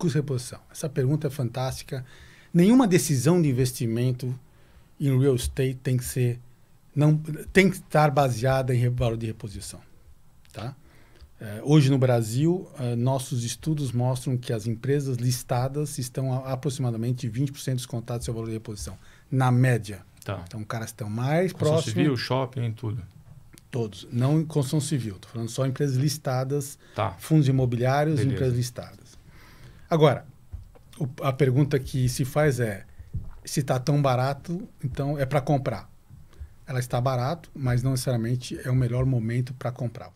Custo-reposição. Essa pergunta é fantástica. Nenhuma decisão de investimento em real estate tem que ser não tem que estar baseada em valor de reposição, tá? É, hoje no Brasil, é, nossos estudos mostram que as empresas listadas estão a, aproximadamente 20% descontados do seu valor de reposição, na média. Tá. Então, caras estão mais próximos. civil, shopping, tudo. Todos. Não em construção civil. Estou falando só empresas listadas, tá. fundos imobiliários, Beleza. empresas listadas. Agora, o, a pergunta que se faz é: se está tão barato, então é para comprar. Ela está barato, mas não necessariamente é o melhor momento para comprar.